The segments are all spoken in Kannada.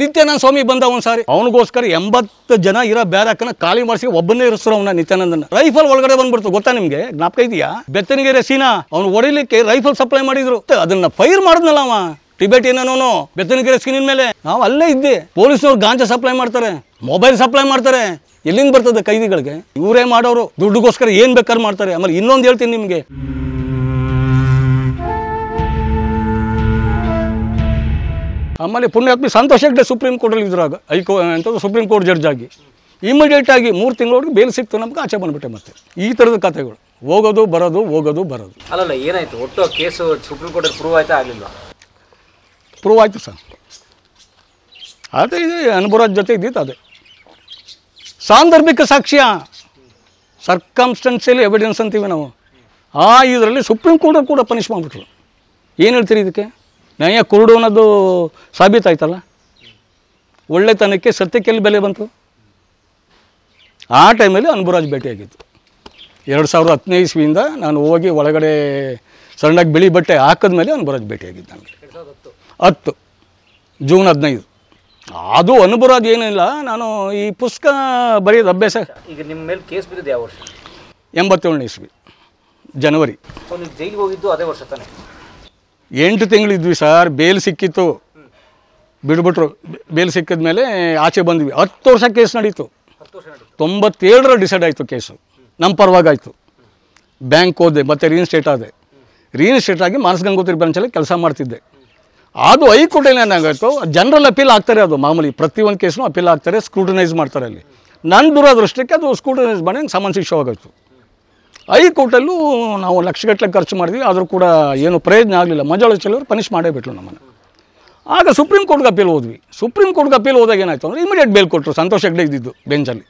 ನಿತ್ಯಾನಂದ ಸ್ವಾಮಿ ಬಂದ ಒಂದ್ಸಾರಿ ಅವನಿಗೋಸ್ಕರ ಎಂಬತ್ತು ಜನ ಇರೋ ಬ್ಯಾರಕ್ಕನ ಖಾಲಿ ಮಾಡಿಸಿ ಒಬ್ಬನೇ ಇರಿಸ್ರು ಅವನ ನಿತ್ಯಾನಂದನ ರೈಫಲ್ ಒಳಗಡೆ ಬಂದ್ಬಿಡ್ತು ಗೊತ್ತಾ ನಿಮ್ಗೆ ಜ್ಞಾಪಕ ಇದೆಯಾ ಬೆತ್ತನಗೆರೆ ಸೀನಾ ಅವ್ನು ಹೊಡಿಲಿಕ್ಕೆ ರೈಫಲ್ ಸಪ್ಲೈ ಮಾಡಿದ್ರು ಅದನ್ನ ಫೈರ್ ಮಾಡಿದ್ನಲ್ಲ ಅವ ಟಿಬೆಟ್ ಏನೋನು ಬೆತ್ತನಗೆರೆ ಸೀನಿನ ಮೇಲೆ ನಾವು ಅಲ್ಲೇ ಇದ್ದೆ ಪೊಲೀಸ್ನವ್ರು ಗಾಂಜಾ ಸಪ್ಲೈ ಮಾಡ್ತಾರೆ ಮೊಬೈಲ್ ಸಪ್ಲೈ ಮಾಡ್ತಾರೆ ಎಲ್ಲಿಂದ ಬರ್ತದೆ ಕೈದಿಗಳಿಗೆ ಇವರೇ ಮಾಡೋರು ದುಡ್ಡುಗೋಸ್ಕರ ಏನ್ ಬೇಕಾದ್ರೆ ಮಾಡ್ತಾರೆ ಆಮೇಲೆ ಇನ್ನೊಂದು ಹೇಳ್ತೀನಿ ನಿಮ್ಗೆ ಆಮೇಲೆ ಪುಣ್ಯಾತ್ಮಿ ಸಂತೋಷ್ ಹೆಗ್ಡೆ ಸುಪ್ರೀಂ ಕೋರ್ಟಲ್ಲಿ ಇದ್ರಾಗ ಹೈಕೋ ಅಂತ ಸುಪ್ರೀಂ ಕೋರ್ಟ್ ಜಡ್ಜ್ ಆಗಿ ಆಗಿ ಮೂರು ತಿಂಗಳೊಳಗೆ ಬೇಲ್ ಸಿಕ್ತು ನಮ್ಗೆ ಆಚೆ ಬಂದ್ಬಿಟ್ಟೆ ಮತ್ತೆ ಈ ಥರದ ಕಥೆಗಳು ಹೋಗೋದು ಬರೋದು ಹೋಗೋದು ಬರೋದು ಅಲ್ಲಲ್ಲ ಏನಾಯಿತು ಒಟ್ಟು ಕೇಸು ಸುಪ್ರೀಂ ಕೋರ್ಟ್ ಪ್ರೂವ್ ಆಯ್ತಾ ಆಗಲಿಲ್ಲ ಪ್ರೂವ್ ಆಯಿತು ಸರ್ ಅದೇ ಇದೆ ಅನುಭವ ಜೊತೆ ಇದ್ದಿತ್ತು ಅದೇ ಸಾಂದರ್ಭಿಕ ಸಾಕ್ಷ್ಯ ಸರ್ಕಮ್ಸ್ಟೆನ್ಸಿಯಲ್ ಎವಿಡೆನ್ಸ್ ಅಂತೀವಿ ನಾವು ಆ ಇದರಲ್ಲಿ ಸುಪ್ರೀಂ ಕೋರ್ಟಲ್ಲಿ ಕೂಡ ಪನಿಷ್ ಮಾಡಿಬಿಟ್ರು ಏನು ಹೇಳ್ತೀರಿ ಇದಕ್ಕೆ ನ್ಯಾಯ ಕುರುಡು ಅನ್ನೋದು ಸಾಬೀತಾಯ್ತಲ್ಲ ಒಳ್ಳೆತನಕ್ಕೆ ಸತ್ಯಕ್ಕೆಲ್ಲಿ ಬೆಲೆ ಬಂತು ಆ ಟೈಮಲ್ಲಿ ಅನ್ಬುರಾಜ್ ಭೇಟಿಯಾಗಿತ್ತು ಎರಡು ಸಾವಿರದ ಹದಿನೈದು ಇಸ್ವಿಯಿಂದ ನಾನು ಹೋಗಿ ಒಳಗಡೆ ಸಣ್ಣಗೆ ಬಿಳಿ ಬಟ್ಟೆ ಹಾಕಿದ ಮೇಲೆ ಅನ್ಬುರಾಜ್ ಭೇಟಿಯಾಗಿದ್ದು ನನಗೆ ಹತ್ತು ಜೂನ್ ಹದಿನೈದು ಅದು ಅನುಬುರಾಜ್ ಏನಿಲ್ಲ ನಾನು ಈ ಪುಸ್ತಕ ಬರೆಯೋದು ಅಭ್ಯಾಸ ಈಗ ನಿಮ್ಮ ಮೇಲೆ ಕೇಸ್ ಬಿದ್ದಿದೆ ಯಾವ ವರ್ಷ ಎಂಬತ್ತೇಳನೇ ಇಸ್ವಿ ಜನವರಿ ಜೈಲಿಗೆ ಹೋಗಿದ್ದು ಅದೇ ವರ್ಷ ತಾನೆ ಎಂಟು ತಿಂಗಳಿದ್ವಿ ಸರ್ ಬೇಲ್ ಸಿಕ್ಕಿತ್ತು ಬಿಡ್ಬಿಟ್ರು ಬೇಲ್ ಸಿಕ್ಕಿದ ಮೇಲೆ ಆಚೆ ಬಂದ್ವಿ ಹತ್ತು ವರ್ಷ ಕೇಸ್ ನಡೀತು ತೊಂಬತ್ತೇಳರ ಡಿಸೈಡ್ ಆಯಿತು ಕೇಸು ನಮ್ಮ ಪರವಾಗಾಯಿತು ಬ್ಯಾಂಕ್ ಹೋದೆ ಮತ್ತು ರೀಇನ್ಸ್ಟೇಟ್ ಆದೆ ರೀಇನ್ಸ್ಟೇಟ್ ಆಗಿ ಮಾನಸ ಗಂಗೋತ್ರಿ ಬ್ರಾಂಚಲ್ಲಿ ಕೆಲಸ ಮಾಡ್ತಿದ್ದೆ ಅದು ಹೈಕೋರ್ಟಲ್ಲಿ ಏನಾಗಾಯಿತು ಜನರಲ್ ಅಪೀಲ್ ಆಗ್ತಾರೆ ಅದು ಮಾಮೂಲಿ ಪ್ರತಿಯೊಂದು ಕೇಸ್ನೂ ಅಪೀಲ್ ಆಗ್ತಾರೆ ಸ್ಕ್ರೂಟನೈಸ್ ಮಾಡ್ತಾರೆ ಅಲ್ಲಿ ನನ್ನ ದುರದೃಷ್ಟಕ್ಕೆ ಅದು ಸ್ಕ್ರೂಟನೈಸ್ ಮಾಡಿ ಸಮನ್ಸ್ ಶೋ ಆಗೋಯ್ತು ಹೈಕೋರ್ಟಲ್ಲೂ ನಾವು ಲಕ್ಷಗಟ್ಟಲೆ ಖರ್ಚು ಮಾಡಿದ್ವಿ ಆದರೂ ಕೂಡ ಏನು ಪ್ರಯೋಜನ ಆಗಲಿಲ್ಲ ಮಂಜಾಳ ಚೆಲ್ಲವರು ಪನಿಷ್ ಮಾಡೇ ಬಿಟ್ಲು ನಮ್ಮನ್ನು ಆಗ ಸುಪ್ರೀಂ ಕೋರ್ಟ್ಗೆ ಅಪೀಲ್ ಹೋದ್ವಿ ಸುಪ್ರೀಂ ಕೋರ್ಟ್ಗೆ ಅಪೀಲ್ ಹೋದಾಗ ಏನಾಯ್ತು ಅಂದರೆ ಇಮಿಡಿಯೇಟ್ ಬೇಲ್ ಕೊಟ್ಟರು ಸಂತೋಷ ಹೆಗ್ಡೆ ಇದ್ದಿದ್ದು ಬೆಂಚಲ್ಲಿ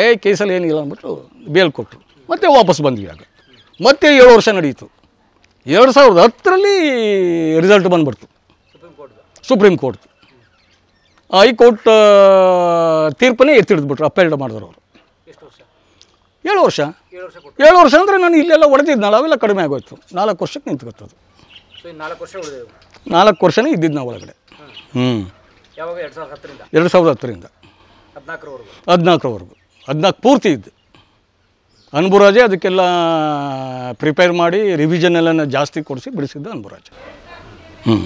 ಏ ಕೇಸಲ್ಲಿ ಏನಿಲ್ಲ ಅಂದ್ಬಿಟ್ಟು ಬೇಲ್ ಕೊಟ್ಟರು ಮತ್ತೆ ವಾಪಸ್ ಬಂದ್ವಿ ಆಗ ಮತ್ತೆ ಏಳು ವರ್ಷ ನಡೆಯಿತು ಎರಡು ಸಾವಿರದ ಹತ್ತರಲ್ಲಿ ರಿಸಲ್ಟ್ ಬಂದ್ಬಿಡ್ತು ಸುಪ್ರೀಂ ಕೋರ್ಟ್ ಹೈಕೋರ್ಟ್ ತೀರ್ಪನ್ನೇ ಎತ್ತಿಡಿದ್ಬಿಟ್ರು ಅಪೇಲ್ಡ್ ಮಾಡಿದ್ರು ಅವರು ಏಳು ವರ್ಷ ಏಳು ವರ್ಷ ಅಂದರೆ ನಾನು ಇಲ್ಲೆಲ್ಲ ಒಳಗಿದ್ನಲ್ಲ ಅವೆಲ್ಲ ಕಡಿಮೆ ಆಗೋಯ್ತು ನಾಲ್ಕು ವರ್ಷಕ್ಕೆ ನಿಂತ್ಕೊತದು ನಾಲ್ಕು ವರ್ಷನೇ ಇದ್ದಿದ್ದು ನಾವು ಒಳಗಡೆ ಹ್ಞೂ ಎರಡು ಸಾವಿರದ ಹತ್ತರಿಂದ ಹದಿನಾಲ್ಕರವರೆಗೂ ಹದಿನಾಲ್ಕು ಪೂರ್ತಿ ಇದ್ದು ಅನ್ಬುರಾಜೆ ಅದಕ್ಕೆಲ್ಲ ಪ್ರಿಪೇರ್ ಮಾಡಿ ರಿವಿಷನ್ ಎಲ್ಲ ಜಾಸ್ತಿ ಕೊಡಿಸಿ ಬಿಡಿಸಿದ್ದು ಅನ್ಬುರಾಜ್ ಹ್ಞೂ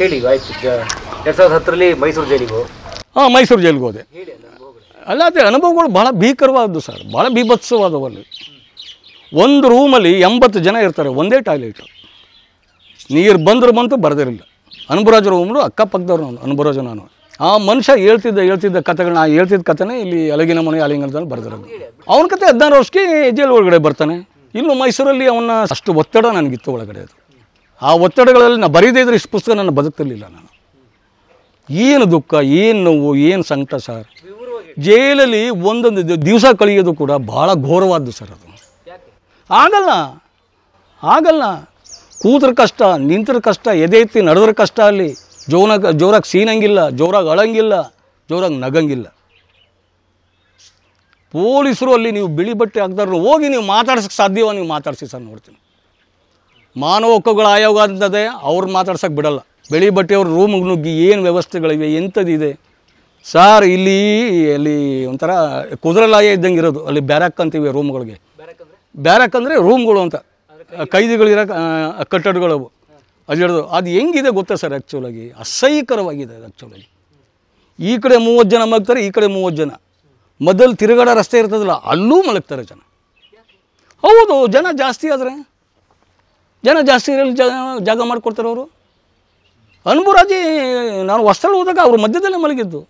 ಹೇಳಿ ಆಯ್ತು ಎರಡು ಸಾವಿರದ ಹತ್ತರಲ್ಲಿ ಮೈಸೂರು ಜೈಲಿಗೆ ಹಾಂ ಮೈಸೂರು ಜೈಲಿಗೆ ಹೋದೆ ಅಲ್ಲ ಅದೇ ಅನುಭವಗಳು ಭಾಳ ಭೀಕರವಾದದ್ದು ಸರ್ ಭಾಳ ಬೀಭತ್ಸವಾದವಲ್ಲಿ ಒಂದು ರೂಮಲ್ಲಿ ಎಂಬತ್ತು ಜನ ಇರ್ತಾರೆ ಒಂದೇ ಟಾಯ್ಲೆಟ್ ನೀರು ಬಂದರೂ ಬಂತು ಬರೆದಿರಲಿಲ್ಲ ಅನುಭರಾಜ ರೂಮ್ರು ಅಕ್ಕಪಕ್ಕದವ್ರು ನಾನು ಅನುಭರಾಜ ನಾನು ಆ ಮನುಷ್ಯ ಹೇಳ್ತಿದ್ದ ಹೇಳ್ತಿದ್ದ ಕಥೆಗಳನ್ನ ಹೇಳ್ತಿದ್ದ ಕಥೆನೇ ಇಲ್ಲಿ ಅಲಗಿನ ಮನೆ ಅಲಿಂಗನದಲ್ಲಿ ಬರೆದಿರೋದು ಅವನ ಕತೆ ಹದಿನಾರು ವರ್ಷಕ್ಕೆ ಜೈಲು ಒಳಗಡೆ ಬರ್ತಾನೆ ಇನ್ನು ಮೈಸೂರಲ್ಲಿ ಅವನ ಅಷ್ಟು ಒತ್ತಡ ನನಗಿತ್ತು ಒಳಗಡೆ ಅದು ಆ ಒತ್ತಡಗಳಲ್ಲಿ ನಾನು ಬರೀದೇ ಇದ್ರೆ ಇಷ್ಟು ಪುಸ್ತಕ ನಾನು ಬದುಕ್ತಿರಲಿಲ್ಲ ನಾನು ಏನು ದುಃಖ ಏನು ನೋವು ಏನು ಸಂಕಟ ಸರ್ ಜೈಲಲ್ಲಿ ಒಂದೊಂದು ದಿವಸ ಕಳೆಯೋದು ಕೂಡ ಭಾಳ ಘೋರವಾದ್ದು ಸರ್ ಅದು ಆಗಲ್ಲ ಆಗಲ್ಲ ಕೂತ್ರ ಕಷ್ಟ ನಿಂತರ ಕಷ್ಟ ಎದೆ ಎತ್ತಿ ನಡೆದ್ರ ಕಷ್ಟ ಅಲ್ಲಿ ಜೋನಾಗ ಜೋರಾಗಿ ಸೀನಂಗಿಲ್ಲ ಜೋರಾಗಿ ಅಳಂಗಿಲ್ಲ ಜೋರಾಗಿ ನಗಂಗಿಲ್ಲ ಪೊಲೀಸರು ಅಲ್ಲಿ ನೀವು ಬಿಳಿ ಬಟ್ಟೆ ಹಾಕ್ದಾರು ಹೋಗಿ ನೀವು ಮಾತಾಡ್ಸೋಕ್ಕೆ ಸಾಧ್ಯವ ನೀವು ಮಾತಾಡಿಸಿ ಸರ್ ನೋಡ್ತೀನಿ ಮಾನವ ಹಕ್ಕುಗಳ ಆಯೋಗ ಅಂತದೇ ಅವ್ರು ಮಾತಾಡ್ಸೋಕ್ಕೆ ಬಿಡಲ್ಲ ಬಿಳಿ ಬಟ್ಟೆಯವ್ರ ರೂಮ್ಗೆ ನುಗ್ಗಿ ಏನು ವ್ಯವಸ್ಥೆಗಳಿವೆ ಎಂಥದ್ದಿದೆ ಸರ್ ಇಲ್ಲಿ ಅಲ್ಲಿ ಒಂಥರ ಕುದುರೆಲಾಯ ಇದ್ದಂಗೆ ಇರೋದು ಅಲ್ಲಿ ಬ್ಯಾರಕ್ ಅಂತೀವಿ ರೂಮ್ಗಳಿಗೆ ಬ್ಯಾರಕ್ ಅಂದರೆ ರೂಮ್ಗಳು ಅಂತ ಕೈದಿಗಳಿರೋ ಕಟ್ಟಡಗಳು ಅಲ್ಲಿಡೋದು ಅದು ಹೆಂಗಿದೆ ಗೊತ್ತಾ ಸರ್ ಆ್ಯಕ್ಚುಲಾಗಿ ಅಸಹ್ಯಕರವಾಗಿದೆ ಅದು ಆ್ಯಕ್ಚುಲಾಗಿ ಈ ಕಡೆ ಮೂವತ್ತು ಜನ ಮಲಗ್ತಾರೆ ಈ ಕಡೆ ಮೂವತ್ತು ಜನ ಮೊದಲು ತಿರುಗಾಡ ರಸ್ತೆ ಇರ್ತದಲ್ಲ ಅಲ್ಲೂ ಮಲಗ್ತಾರೆ ಜನ ಹೌದು ಜನ ಜಾಸ್ತಿ ಆದರೆ ಜನ ಜಾಸ್ತಿ ಇರಲಿ ಜಾಗ ಜಾಗ ಮಾಡಿಕೊಡ್ತಾರೆ ಅವರು ಅನ್ಬುರಾಜಿ ನಾನು ಹೊಸ್ತಲ್ಲಿ ಹೋದಾಗ ಅವ್ರ ಮಧ್ಯದಲ್ಲೇ ಮಲಗಿದ್ದು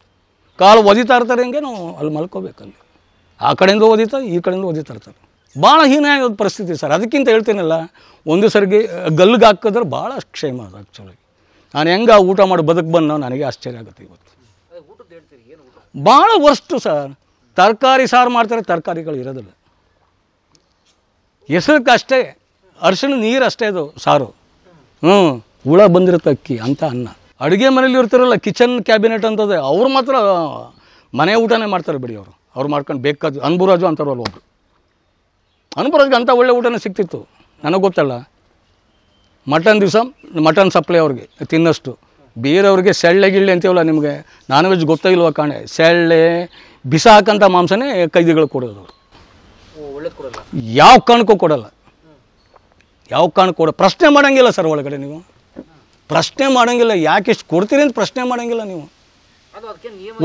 ಕಾಲು ಒದಿತಾ ಇರ್ತಾರೆ ಹಿಂಗೆ ನಾವು ಅಲ್ಲಿ ಮಲ್ಕೋಬೇಕಲ್ಲಿ ಆ ಕಡೆಯಿಂದ ಓದಿತಾ ಈ ಕಡೆಯಿಂದ ಓದಿತಾ ಇರ್ತಾರೆ ಭಾಳ ಹೀನಾಯ ಪರಿಸ್ಥಿತಿ ಸರ್ ಅದಕ್ಕಿಂತ ಹೇಳ್ತೀನಲ್ಲ ಒಂದು ಸರಿಗೆ ಗಲ್ಗೆ ಹಾಕಿದ್ರೆ ಭಾಳ ಕ್ಷೇಮ ಅದು ಆ್ಯಕ್ಚುಲಿ ನಾನು ಹೆಂಗೆ ಊಟ ಮಾಡಿ ಬದುಕು ಬಂದು ನನಗೆ ಆಶ್ಚರ್ಯ ಆಗುತ್ತೆ ಇವತ್ತು ಭಾಳ ವರ್ಷು ಸರ್ ತರಕಾರಿ ಸಾರು ಮಾಡ್ತಾರೆ ತರಕಾರಿಗಳು ಇರೋದಿಲ್ಲ ಅಷ್ಟೇ ಅರ್ಶಿನ ನೀರು ಅಷ್ಟೇ ಅದು ಸಾರು ಹ್ಞೂ ಹುಳ ಬಂದಿರುತ್ತೆ ಅಕ್ಕಿ ಅಂತ ಅನ್ನ ಅಡುಗೆ ಮನೇಲಿ ಇರ್ತಾರಲ್ಲ ಕಿಚನ್ ಕ್ಯಾಬಿನೆಟ್ ಅಂತದೆ ಅವ್ರು ಮಾತ್ರ ಮನೆ ಊಟನೇ ಮಾಡ್ತಾರೆ ಬಿಡಿ ಅವರು ಅವ್ರು ಮಾಡ್ಕೊಂಡು ಬೇಕಾದ ಅನ್ಬುರಾಜು ಅಂತಾರಲ್ಲ ಒಬ್ಬರು ಅನ್ಬುರಾಜ್ಗೆ ಅಂಥ ಒಳ್ಳೆ ಊಟನೇ ಸಿಗ್ತಿತ್ತು ನನಗೆ ಗೊತ್ತಲ್ಲ ಮಟನ್ ದಿವಸ ಮಟನ್ ಸಪ್ಲೈ ಅವ್ರಿಗೆ ತಿನ್ನಷ್ಟು ಬೇರೆಯವ್ರಿಗೆ ಸೆಳ್ಳೆ ಗಿಳ್ಳೆ ಅಂತೀವಲ್ಲ ನಿಮಗೆ ನಾನ್ ವೆಜ್ ಗೊತ್ತಾಗಿಲ್ವ ಕಾಣೆ ಸೆಳ್ಳೆ ಬಿಸಾಕಂಥ ಮಾಂಸನೇ ಕೈದಿಗಳು ಕೊಡೋದು ಅವರು ಯಾವ ಕಾರಣಕ್ಕೂ ಕೊಡಲ್ಲ ಯಾವ ಕಾರಣಕ್ಕೂ ಕೊಡ ಪ್ರಶ್ನೆ ಮಾಡೋಂಗಿಲ್ಲ ಸರ್ ಒಳಗಡೆ ನೀವು ಪ್ರಶ್ನೆ ಮಾಡೋಂಗಿಲ್ಲ ಯಾಕೆ ಇಷ್ಟು ಕೊಡ್ತೀರಿ ಅಂತ ಪ್ರಶ್ನೆ ಮಾಡೋಂಗಿಲ್ಲ ನೀವು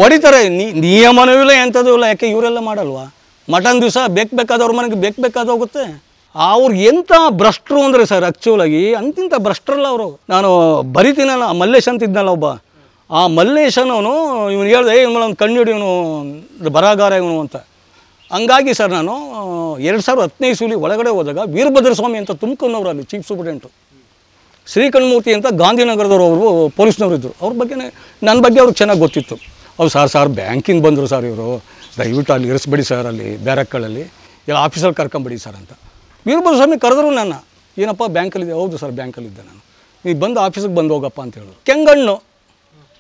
ಹೊಡಿತಾರೆ ನಿಯಮನೂ ಇಲ್ಲ ಎಂಥದ್ದು ಇಲ್ಲ ಯಾಕೆ ಇವರೆಲ್ಲ ಮಾಡಲ್ವಾ ಮಟನ್ ದಿವಸ ಬೇಕು ಬೇಕಾದವ್ರ ಮನೆಗೆ ಬೇಕು ಬೇಕಾದ ಹೋಗುತ್ತೆ ಎಂಥ ಭ್ರಷ್ಟರು ಅಂದರೆ ಸರ್ ಆ್ಯಕ್ಚುಲಾಗಿ ಅಂತಿಂಥ ಭ್ರಷ್ಟರಲ್ಲ ಅವರು ನಾನು ಬರಿತೀನಲ್ಲ ಆ ಮಲ್ಲೇಶ್ ಅಂತ ಇದ್ನಲ್ಲ ಒಬ್ಬ ಆ ಮಲ್ಲೇಶನವನು ಇವನು ಹೇಳ್ದೆ ಇವನು ಮೇಡಮ್ ಕಣ್ಣು ಇವನು ಬರಗಾರ ಇವನು ಅಂತ ಹಂಗಾಗಿ ಸರ್ ನಾನು ಎರಡು ಸಾವಿರದ ಹದಿನೈದು ಸೂಲಿ ಒಳಗಡೆ ಹೋದಾಗ ವೀರಭದ್ರ ಸ್ವಾಮಿ ಅಂತ ತುಮಕೂರಿನವರು ಅಲ್ಲಿ ಚೀಫ್ ಸೂಪ್ರಿಡೆಂಟು ಶ್ರೀಕಣ್ಮೂರ್ತಿ ಅಂತ ಗಾಂಧಿನಗರದವರು ಅವರು ಪೊಲೀಸ್ನವರು ಇದ್ದರು ಅವ್ರ ಬಗ್ಗೆ ನನ್ನ ಬಗ್ಗೆ ಅವ್ರಿಗೆ ಚೆನ್ನಾಗಿ ಗೊತ್ತಿತ್ತು ಅವ್ರು ಸಾರ್ ಸಾರ್ ಬ್ಯಾಂಕಿಂದ ಬಂದರು ಸರ್ ಇವರು ದಯವಿಟ್ಟು ಅಲ್ಲಿ ಇರಿಸ್ಬೇಡಿ ಸರ್ ಅಲ್ಲಿ ಬ್ಯಾರಕ್ಗಳಲ್ಲಿ ಎಲ್ಲ ಆಫೀಸಲ್ಲಿ ಕರ್ಕೊಂಬಿಡಿ ಸರ್ ಅಂತ ವೀರಭದ್ರ ಸ್ವಾಮಿ ಕರೆದ್ರು ನಾನು ಏನಪ್ಪ ಬ್ಯಾಂಕಲ್ಲಿದೆ ಹೌದು ಸರ್ ಬ್ಯಾಂಕಲ್ಲಿದ್ದೆ ನಾನು ನೀವು ಬಂದು ಆಫೀಸಿಗೆ ಬಂದು ಹೋಗಪ್ಪ ಅಂತ ಹೇಳಿದ್ರು ಕೆಂಗಣ್ಣು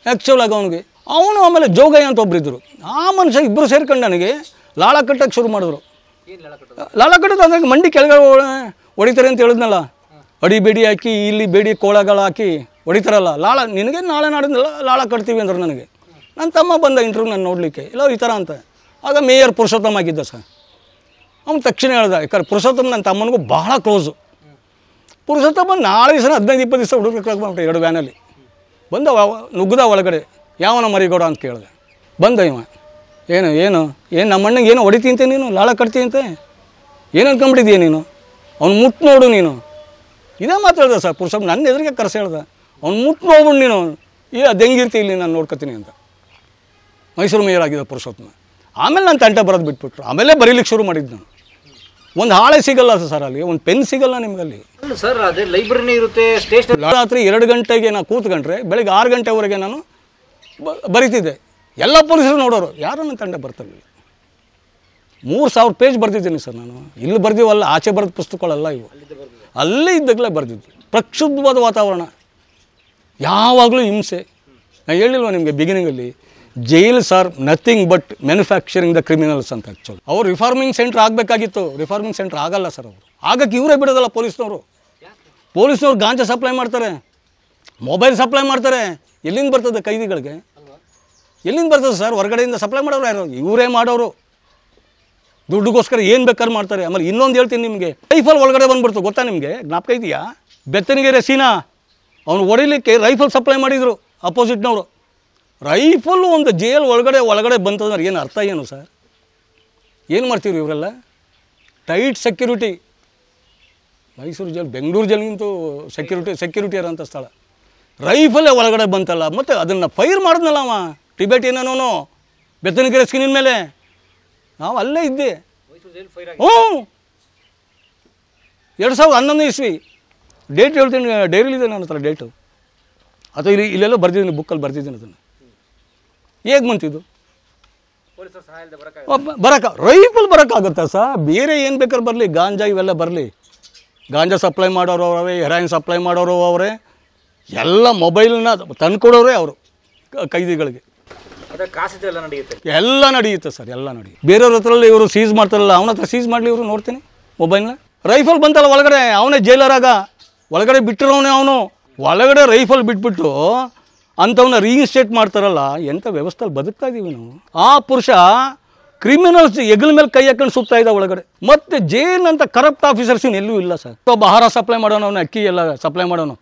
ಆ್ಯಕ್ಚುಲಾಗಿ ಆಗಿ ಅವನಿಗೆ ಅವನು ಆಮೇಲೆ ಜೋಗಯ್ಯ ಅಂತ ಒಬ್ಬರಿದ್ದರು ಆ ಮನುಷ್ಯ ಇಬ್ಬರು ಸೇರ್ಕೊಂಡು ನನಗೆ ಲಾಳ ಕಟ್ಟಕ್ಕೆ ಶುರು ಮಾಡಿದ್ರು ಲಾಳ ಕಟ್ಟದ ಅಂದ್ರೆ ಮಂಡಿ ಕೆಳಗಡೆ ಹೊಡಿತಾರೆ ಅಂತ ಹೇಳಿದ್ನಲ್ಲ ಅಡಿ ಬೇಡಿ ಹಾಕಿ ಇಲ್ಲಿ ಬೇಡಿ ಕೋಳಗಳು ಹಾಕಿ ಹೊಡಿತಾರಲ್ಲ ಲಾಳ ನಿನಗೆ ನಾಳೆ ನಾಡಿನ ಲಾಳ ಕಟ್ತೀವಿ ಅಂದ್ರೆ ನನಗೆ ನನ್ನ ತಮ್ಮ ಬಂದ ಇಂಟರ್ವ್ಯೂ ನಾನು ನೋಡಲಿಕ್ಕೆ ಇಲ್ಲ ಈ ಥರ ಅಂತ ಆಗ ಮೇಯರ್ ಪುರುಷೋತ್ತಮ ಆಗಿದ್ದ ಸರ್ ಅವ್ನು ತಕ್ಷಣ ಹೇಳ್ದೆ ಯಾಕಂದ್ರೆ ಪುರುಷೋತ್ತಮ್ ನನ್ನ ತಮ್ಮನಿಗೂ ಭಾಳ ಕ್ಲೋಸು ಪುರುಷೋತ್ತಮ ನಾಳೆ ದಿವಸ ಹದಿನೈದು ಇಪ್ಪತ್ತು ದಿವಸ ಹುಡುಗರು ಕಳ್ಕೊಂಡ್ಬಿಟ್ಟೆ ಎರಡು ವ್ಯಾನಲ್ಲಿ ಬಂದ ನುಗ್ಗದ ಒಳಗಡೆ ಯಾವನ ಮರಿಗೌಡ ಅಂತ ಕೇಳಿದೆ ಬಂದ ಇವ ಏನು ಏನು ಏನು ನಮ್ಮ ಅಣ್ಣಗೆ ಏನೋ ಹೊಡಿತೀಂತೆ ನೀನು ಲಾಳ ಕಟ್ತೀಯಂತೆ ಏನು ಅಂದ್ಕೊಂಬಿಟ್ಟಿದ್ದೀಯ ನೀನು ಅವ್ನು ಮುಟ್ಟು ನೋಡು ನೀನು ಇದೇ ಮಾತಾಡ್ದೆ ಸರ್ ಪುರುಷ ನನ್ನ ಎದುರಿಗೆ ಕರೆಸಿ ಹೇಳ್ದ ಅವ್ನು ಮುಟ್ಟು ನೋಡ್ಬಿಡು ನೀನು ಅದು ಹೆಂಗಿರ್ತಿ ಇಲ್ಲಿ ನಾನು ನೋಡ್ಕೊತೀನಿ ಅಂತ ಮೈಸೂರು ಮೇಯರ್ ಆಗಿದ್ದ ಪುರುಷೋತ್ತಮ ಆಮೇಲೆ ನಾನು ತಂಟೆ ಬರೋದು ಬಿಟ್ಬಿಟ್ರು ಆಮೇಲೆ ಬರೀಲಿಕ್ಕೆ ಶುರು ಮಾಡಿದ್ದು ನಾನು ಒಂದು ಹಾಳೆ ಸಿಗಲ್ಲ ಸರ್ ಅಲ್ಲಿ ಒಂದು ಪೆನ್ ಸಿಗಲ್ಲ ನಿಮಗಲ್ಲಿ ಸರ್ ಅದೇ ಲೈಬ್ರರಿ ಇರುತ್ತೆ ಸ್ಟೇಷನ್ ರಾತ್ರಿ ಎರಡು ಗಂಟೆಗೆ ನಾನು ಕೂತ್ಕೊಂಡ್ರೆ ಬೆಳಗ್ಗೆ ಆರು ಗಂಟೆವರೆಗೆ ನಾನು ಬರೀತಿದ್ದೆ ಎಲ್ಲ ಪೊಲೀಸರು ನೋಡೋರು ಯಾರು ನನ್ನ ತಂಡ ಬರ್ತಾರೆ ಮೂರು ಸಾವಿರ ಪೇಜ್ ಬರ್ತಿದ್ದೀನಿ ಸರ್ ನಾನು ಇಲ್ಲಿ ಬರ್ದೀವಲ್ಲ ಆಚೆ ಬರೆದ ಪುಸ್ತಕಗಳಲ್ಲ ಇವು ಅಲ್ಲೇ ಇದ್ದಾಗಲೇ ಬರೆದಿದ್ದು ಪ್ರಕ್ಷುಬ್ಧವಾದ ವಾತಾವರಣ ಯಾವಾಗಲೂ ಹಿಂಸೆ ನಾನು ಹೇಳಿಲ್ವ ನಿಮಗೆ ಬಿಗಿನಿಂಗಲ್ಲಿ jails sir nothing but manufacturing the criminals ಅಂತ ಆ್ಯಕ್ಚುಲಿ ಅವರು ರಿಫಾರ್ಮಿಂಗ್ ಸೆಂಟ್ರ್ ಆಗಬೇಕಾಗಿತ್ತು ರಿಫಾರ್ಮಿಂಗ್ ಸೆಂಟ್ರ್ ಆಗಲ್ಲ ಸರ್ ಅವರು ಆಗಕ್ಕೆ ಇವರೇ ಬಿಡೋದಲ್ಲ ಪೊಲೀಸ್ನವರು ಪೊಲೀಸ್ನವ್ರು ಗಾಂಜಾ ಸಪ್ಲೈ ಮಾಡ್ತಾರೆ ಮೊಬೈಲ್ ಸಪ್ಲೈ ಮಾಡ್ತಾರೆ ಎಲ್ಲಿಂದ ಬರ್ತದೆ ಕೈದಿಗಳಿಗೆ ಎಲ್ಲಿಂದ ಬರ್ತದೆ ಸರ್ ಹೊರಗಡೆಯಿಂದ ಸಪ್ಲೈ ಮಾಡೋರು ಯಾರು ಇವರೇ ಮಾಡೋರು ದುಡ್ಡುಗೋಸ್ಕರ ಏನು ಬೇಕಾದ್ರೂ ಮಾಡ್ತಾರೆ ಆಮೇಲೆ ಇನ್ನೊಂದು ಹೇಳ್ತೀನಿ ನಿಮಗೆ ರೈಫಲ್ ಒಳಗಡೆ ಬಂದುಬಿಡ್ತು ಗೊತ್ತಾ ನಿಮಗೆ ಜ್ಞಾಪಕ ಇದೆಯಾ ಬೆತ್ತನಗೆರೆ ಸೀನಾ ಅವನು ಹೊಡಿಲಿಕ್ಕೆ ರೈಫಲ್ ಸಪ್ಲೈ ಮಾಡಿದರು ಅಪೋಸಿಟ್ನವರು ರೈಫಲ್ಲು ಒಂದು ಜೇಲ್ ಒಳಗಡೆ ಒಳಗಡೆ ಬಂತಂದ್ರೆ ಏನು ಅರ್ಥ ಏನು ಸರ್ ಏನು ಮಾಡ್ತೀವಿ ಇವರೆಲ್ಲ tight security Mysuru jail Bengaluru ಜೈಲಿಗಿಂತೂ ಸೆಕ್ಯೂರಿಟಿ ಸೆಕ್ಯೂರಿಟಿ ಇರೋಂಥ ಸ್ಥಳ ರೈಫಲೇ ಒಳಗಡೆ ಬಂತಲ್ಲ ಮತ್ತು ಅದನ್ನು ಫೈರ್ ಮಾಡಿದ್ನಲ್ಲ ಅವ ಟಿಬೆಟ್ ಏನೋ ಬೆತ್ತನಗೆರೆ ಸ್ಕಿನ್ನಿನ ಮೇಲೆ ನಾವು ಅಲ್ಲೇ ಇದ್ದೆ ಹ್ಞೂ ಎರಡು ಸಾವಿರದ ಹನ್ನೊಂದು ಇಸ್ವಿ ಡೇಟ್ ಹೇಳ್ತೀನಿ ಡೈರಿಲಿದೆ ನನ್ನ ಹತ್ರ ಡೇಟು ಅಥವಾ ಇಲ್ಲಿ ಇಲ್ಲೆಲ್ಲೋ ಬರ್ದಿದ್ದೀನಿ ಬುಕ್ಕಲ್ಲಿ ಬರ್ದಿದ್ದೀನಿ ಅದನ್ನು ಹೇಗೆ ಬಂತಿದ್ದು ಬರಕ ರೈಫಲ್ ಬರೋಕ್ಕಾಗುತ್ತಾ ಸಾ ಬೇರೆ ಏನು ಬೇಕಾದ್ರೆ ಬರಲಿ ಗಾಂಜಾ ಇವೆಲ್ಲ ಬರಲಿ ಗಾಂಜಾ ಸಪ್ಲೈ ಮಾಡೋರು ಅವರೇ ಹೆರಾಯಿನ್ ಸಪ್ಲೈ ಮಾಡೋರು ಅವರೇ ಎಲ್ಲ ಮೊಬೈಲನ್ನ ಕೊಡೋರೇ ಅವರು ಕೈದಿಗಳಿಗೆ ನಡೆಯುತ್ತೆ ಎಲ್ಲ ನಡೆಯುತ್ತೆ ಸರ್ ಎಲ್ಲ ನಡೆಯುತ್ತೆ ಬೇರೆಯವ್ರ ಹತ್ರ ಇವರು ಸೀಸ್ ಮಾಡ್ತಾರಲ್ಲ ಅವನ ಹತ್ರ ಸೀಸ್ ಮಾಡಲಿ ಇವರು ನೋಡ್ತೀನಿ ಮೊಬೈಲ್ನ ರೈಫಲ್ ಬಂತಲ್ಲ ಒಳಗಡೆ ಅವನೇ ಜೈಲರಾಗ ಒಳಗಡೆ ಬಿಟ್ಟಿರೋನೇ ಅವನು ಒಳಗಡೆ ರೈಫಲ್ ಬಿಟ್ಬಿಟ್ಟು ಅಂಥವನ್ನ ರೀಇನ್ಸ್ಟೇಟ್ ಮಾಡ್ತಾರಲ್ಲ ಎಂಥ ವ್ಯವಸ್ಥೆ ಬದುಕ್ತಾ ಇದ್ದೀವಿ ನಾವು ಆ ಪುರುಷ ಕ್ರಿಮಿನಲ್ಸ್ ಎಗಲ್ ಮೇಲೆ ಕೈ ಹಾಕೊಂಡು ಸುತ್ತಾ ಇದ್ದ ಒಳಗಡೆ ಮತ್ತೆ ಜೈಲ್ ಅಂತ ಕರಪ್ಟ್ ಆಫೀಸರ್ಸಿನ ಎಲ್ಲೂ ಇಲ್ಲ ಸರ್ ಒಬ್ಬ ಆಹಾರ ಸಪ್ಲೈ ಮಾಡೋಣ ಅಕ್ಕಿ ಎಲ್ಲ ಸಪ್ಲೈ ಮಾಡೋನು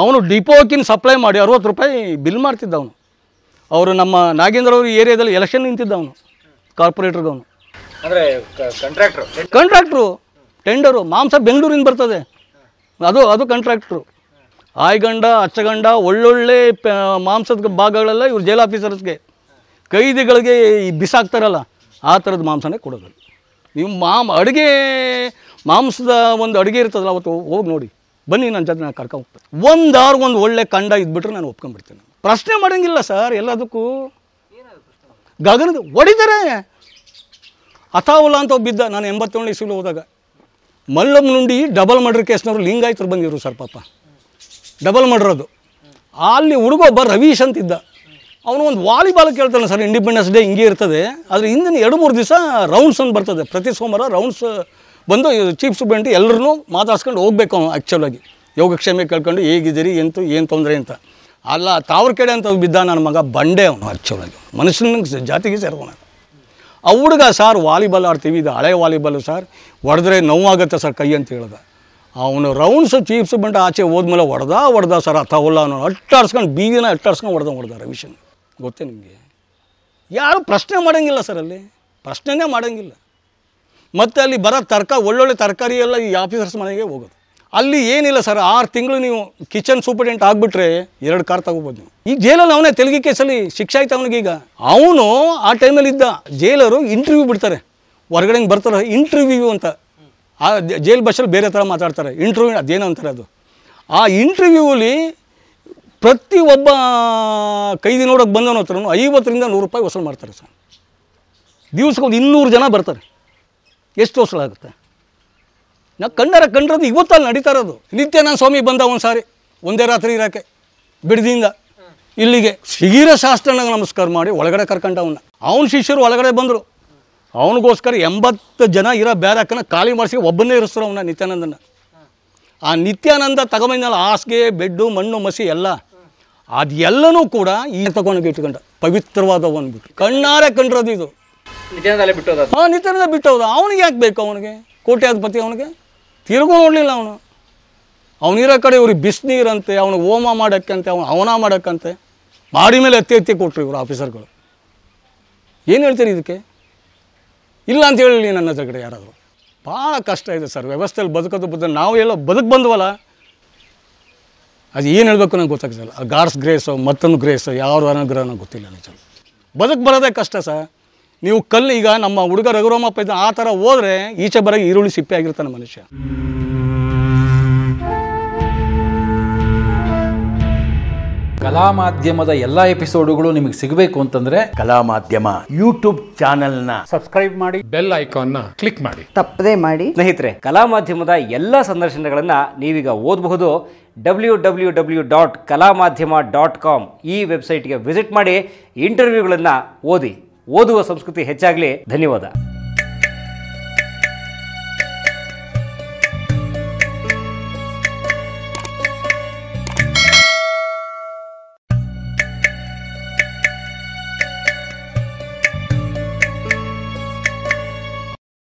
ಅವನು ಡಿಪೋಕಿನ ಸಪ್ಲೈ ಮಾಡಿ ಅರವತ್ತು ರೂಪಾಯಿ ಬಿಲ್ ಮಾಡ್ತಿದ್ದ ಅವನು ಅವರು ನಮ್ಮ ನಾಗೇಂದ್ರ ಅವರು ಏರಿಯಾದಲ್ಲಿ ಎಲೆಕ್ಷನ್ ನಿಂತಿದ್ದ ಅವನು ಕಾರ್ಪೊರೇಟರ್ಗವನು ಅಂದರೆ ಕಾಂಟ್ರಾಕ್ಟ್ರು ಕಾಂಟ್ರಾಕ್ಟ್ರು ಟೆಂಡರು ಮಾಂಸ ಬೆಂಗಳೂರಿಂದ ಬರ್ತದೆ ಅದು ಅದು ಕಾಂಟ್ರಾಕ್ಟ್ರು ಆಯ್ಗಂಡ ಅಚ್ಚಗಂಡ ಒಳ್ಳೊಳ್ಳೆ ಮಾಂಸದ ಭಾಗಗಳೆಲ್ಲ ಇವ್ರು ಜೈಲ್ ಆಫೀಸರ್ಸ್ಗೆ ಕೈದಿಗಳಿಗೆ ಈ ಬಿಸಾಕ್ತಾರಲ್ಲ ಆ ಥರದ ಮಾಂಸನೇ ಕೊಡೋದು ನೀವು ಮಾಂ ಅಡುಗೆ ಮಾಂಸದ ಒಂದು ಅಡುಗೆ ಇರ್ತದಲ್ಲ ಅವತ್ತು ಹೋಗಿ ನೋಡಿ ಬನ್ನಿ ನನ್ನ ಜೊತೆ ನಾನು ಕರ್ಕೊಂಡು ಹೋಗ್ತೇನೆ ಒಂದು ಆರು ಒಂದು ಒಳ್ಳೆ ಕಂಡ ಇದ್ಬಿಟ್ರೆ ನಾನು ಒಪ್ಕೊಂಡ್ಬಿಡ್ತೇನೆ ಪ್ರಶ್ನೆ ಮಾಡೋಂಗಿಲ್ಲ ಸರ್ ಎಲ್ಲದಕ್ಕೂ ಗಗನದ ಒಡಿದರೆ ಅಥಾವಲ ಅಂತ ಒಬ್ಬಿದ್ದ ನಾನು ಎಂಬತ್ತೇಳನೇ ಇಸ್ವಿಲಿ ಹೋದಾಗ ಮಲ್ಲಮ್ಮನುಂಡಿ ಡಬಲ್ ಮರ್ಡರ್ ಕೇಸ್ನವರು ಲಿಂಗಾಯತರು ಬಂದಿದ್ರು ಸರ್ ಪಾಪ ಡಬಲ್ ಮರ್ಡರ್ ಅದು ಅಲ್ಲಿ ಹುಡುಗ ಒಬ್ಬ ರವೀಶ್ ಅಂತಿದ್ದ ಅವನು ಒಂದು ವಾಲಿಬಾಲ್ ಕೇಳ್ತಾನೆ ಸರ್ ಇಂಡಿಪೆಂಡೆನ್ಸ್ ಡೇ ಹಿಂಗೆ ಇರ್ತದೆ ಆದರೆ ಹಿಂದಿನ ಎರಡು ಮೂರು ದಿವಸ ರೌಂಡ್ಸ್ ಅಂತ ಬರ್ತದೆ ಪ್ರತಿ ಸೋಮವಾರ ರೌಂಡ್ಸ್ ಬಂದು ಚೀಫ್ ಸ್ಟೂಡೆಂಟ್ ಎಲ್ಲರೂ ಮಾತಾಡ್ಸ್ಕೊಂಡು ಹೋಗ್ಬೇಕು ಅವನು ಆ್ಯಕ್ಚುಲಾಗಿ ಯೋಗಕ್ಷೇಮ ಕೇಳ್ಕೊಂಡು ಹೇಗಿದ್ದೀರಿ ಎಂತು ಏನು ತೊಂದರೆ ಅಂತ ಅಲ್ಲ ಕಡೆ ಅಂತ ಬಿದ್ದ ನನ್ನ ಮಗ ಬಂಡೆ ಅವನು ಆ್ಯಕ್ಚುಲಾಗಿ ಮನುಷ್ಯನ ಜಾತಿಗೆ ಸೇರ್ಕೊಂಡ ಆ ಹುಡುಗ ಸಾರ್ ವಾಲಿಬಾಲ್ ಆಡ್ತೀವಿ ಇದು ಹಳೆ ವಾಲಿಬಾಲು ಸರ್ ಹೊಡೆದ್ರೆ ನೋವಾಗುತ್ತೆ ಸರ್ ಕೈ ಅಂತ ಹೇಳ್ದ ಅವನು ರೌಂಡ್ಸು ಚೀಪ್ಸು ಬಂಡ ಆಚೆ ಹೋದ್ಮೇಲೆ ಹೊಡೆದ ಹೊಡೆದ ಸರ್ ಅತ್ತಾವಲ್ಲ ಅವನು ಅಟ್ಟಾಡ್ಸ್ಕೊಂಡು ಬೀದಿನ ಅಟ್ಟಾಡ್ಸ್ಕೊಂಡು ಹೊಡೆದ ಹೊಡೆದ ರವಿಶನ್ ಗೊತ್ತೇ ನಿಮಗೆ ಯಾರು ಪ್ರಶ್ನೆ ಮಾಡೋಂಗಿಲ್ಲ ಸರ್ ಅಲ್ಲಿ ಪ್ರಶ್ನೆನೇ ಮಾಡೋಂಗಿಲ್ಲ ಮತ್ತು ಅಲ್ಲಿ ಬರೋ ತರ್ಕ ಒಳ್ಳೊಳ್ಳೆ ತರಕಾರಿ ಎಲ್ಲ ಈ ಆಫೀಸರ್ಸ್ ಮನೆಗೆ ಹೋಗೋದು ಅಲ್ಲಿ ಏನಿಲ್ಲ ಸರ್ ಆರು ತಿಂಗಳು ನೀವು ಕಿಚನ್ ಸೂಪರ್ಡೆಂಟ್ ಆಗಿಬಿಟ್ರೆ ಎರಡು ಕಾರ್ ತಗೋಬೋದು ನೀವು ಈಗ ಜೈಲಲ್ಲಿ ಅವನೇ ತೆಲುಗಿ ಕೇಸಲ್ಲಿ ಶಿಕ್ಷೆ ಆಯ್ತು ಈಗ ಅವನು ಆ ಟೈಮಲ್ಲಿ ಇದ್ದ ಜೈಲರು ಇಂಟರ್ವ್ಯೂ ಬಿಡ್ತಾರೆ ಹೊರಗಡೆ ಬರ್ತಾರೆ ಇಂಟರ್ವ್ಯೂ ಅಂತ ಆ ಜೈಲ್ ಬಸ್ಸಲ್ಲಿ ಬೇರೆ ಥರ ಮಾತಾಡ್ತಾರೆ ಇಂಟರ್ವ್ಯೂ ಅದೇನೋ ಅಂತಾರೆ ಅದು ಆ ಪ್ರತಿ ಒಬ್ಬ ಕೈದಿ ನೋಡೋಕೆ ಬಂದವನ ಹತ್ರ ಐವತ್ತರಿಂದ ನೂರು ರೂಪಾಯಿ ವಸೂಲು ಮಾಡ್ತಾರೆ ಸರ್ ದಿವಸಕ್ಕೊಂದು ಇನ್ನೂರು ಜನ ಬರ್ತಾರೆ ಎಷ್ಟು ವಸೂಲಾಗುತ್ತೆ ನಾ ಕಣ್ಣರ ಕಂಡ್ರದ್ದು ಇವತ್ತಲ್ಲಿ ನಡೀತಾ ಇರೋದು ನಿತ್ಯ ಸ್ವಾಮಿ ಬಂದ ಒಂದು ಸಾರಿ ಒಂದೇ ರಾತ್ರಿ ಇರೋಕೆ ಬಿಡದಿಂದ ಇಲ್ಲಿಗೆ ಸಿಗಿರ ಶಾಸ್ತ್ರನಾಗ ನಮಸ್ಕಾರ ಮಾಡಿ ಒಳಗಡೆ ಕರ್ಕೊಂಡ ಅವನ್ನ ಅವನ ಶಿಷ್ಯರು ಒಳಗಡೆ ಬಂದರು ಅವನಿಗೋಸ್ಕರ ಎಂಬತ್ತು ಜನ ಇರೋ ಬ್ಯಾರಕ್ಕನ ಖಾಲಿ ಮಾಡಿಸಿ ಒಬ್ಬನೇ ಇರಿಸ್ರು ಅವನ ನಿತ್ಯಾನಂದನ ಆ ನಿತ್ಯಾನಂದ ತಗೊಂಬಂದ ಹಾಸಿಗೆ ಬೆಡ್ಡು ಮಣ್ಣು ಮಸಿ ಎಲ್ಲ ಅದೆಲ್ಲನೂ ಕೂಡ ಈ ತಗೊಂಡು ಇಟ್ಕೊಂಡ ಪವಿತ್ರವಾದ ಬಿಟ್ಟು ಕಣ್ಣಾರೆ ಕಂಡ್ರದ್ದು ಇದು ನಿತ್ಯಾನಂದ ಬಿಟ್ಟೋದ ಹಾಂ ನಿತ್ಯಾನಂದ ಬಿಟ್ಟೋದ ಅವನಿಗೆ ಯಾಕೆ ಬೇಕು ಅವನಿಗೆ ಕೋಟ್ಯಾಧಿಪತಿ ಅವನಿಗೆ ತಿರುಗೂ ನೋಡಲಿಲ್ಲ ಅವನು ಅವನಿರೋ ಕಡೆ ಇವ್ರಿಗೆ ಬಿಸಿನೀರಂತೆ ಅವನು ಹೋಮ ಮಾಡೋಕ್ಕಂತೆ ಅವನು ಅವನ ಮಾಡೋಕ್ಕಂತೆ ಮಾಡಿ ಮೇಲೆ ಎತ್ತಿ ಎತ್ತಿ ಕೊಟ್ಟರು ಇವರು ಆಫೀಸರ್ಗಳು ಏನು ಹೇಳ್ತೀರಿ ಇದಕ್ಕೆ ಇಲ್ಲ ಅಂತ ಹೇಳಿ ನನ್ನ ಕಡೆ ಯಾರಾದರೂ ಭಾಳ ಕಷ್ಟ ಇದೆ ಸರ್ ವ್ಯವಸ್ಥೆಯಲ್ಲಿ ಬದುಕೋದು ಬದ ನಾವು ಎಲ್ಲ ಬದುಕು ಬಂದ್ವಲ್ಲ ಅದು ಏನು ಹೇಳಬೇಕು ನಂಗೆ ಆ ಗಾಡ್ಸ್ ಗ್ರೇಸೋ ಮತ್ತೊಂದು ಗ್ರೇಸೋ ಯಾರು ಅನುಗ್ರಹನೋ ಗೊತ್ತಿಲ್ಲ ನಿಜ ಬದುಕು ಬರೋದೇ ಕಷ್ಟ ಸರ್ ನೀವು ಕಲ್ಲು ಈಗ ನಮ್ಮ ಹುಡುಗ ರಘುರಾಮಪ್ಪ ಇದ್ದ ಆ ಥರ ಹೋದರೆ ಈಚೆ ಬರೋ ಈರುಳ್ಳಿ ಸಿಪ್ಪೆ ಆಗಿರ್ತಾನೆ ಮನುಷ್ಯ ಕಲಾ ಮಾಧ್ಯಮದ ಎಲ್ಲ ಎಪಿಸೋಡುಗಳು ನಿಮಗೆ ಸಿಗಬೇಕು ಅಂತಂದ್ರೆ ಕಲಾ ಮಾಧ್ಯಮ ಯೂಟ್ಯೂಬ್ ನ ಸಬ್ಸ್ಕ್ರೈಬ್ ಮಾಡಿ ಬೆಲ್ ಐಕಾನ್ ನ ಕ್ಲಿಕ್ ಮಾಡಿ ತಪ್ಪದೇ ಮಾಡಿ ಸ್ನೇಹಿತರೆ ಕಲಾ ಮಾಧ್ಯಮದ ಎಲ್ಲ ಸಂದರ್ಶನಗಳನ್ನು ನೀವೀಗ ಓದಬಹುದು ಡಬ್ಲ್ಯೂ ಡಬ್ಲ್ಯೂ ಡಬ್ಲ್ಯೂ ಡಾಟ್ ಕಲಾ ಮಾಧ್ಯಮ ಡಾಟ್ ಕಾಮ್ ಈ ವೆಬ್ಸೈಟ್ಗೆ ವಿಸಿಟ್ ಮಾಡಿ ಇಂಟರ್ವ್ಯೂಗಳನ್ನ ಓದಿ ಓದುವ ಸಂಸ್ಕೃತಿ ಹೆಚ್ಚಾಗಲಿ ಧನ್ಯವಾದ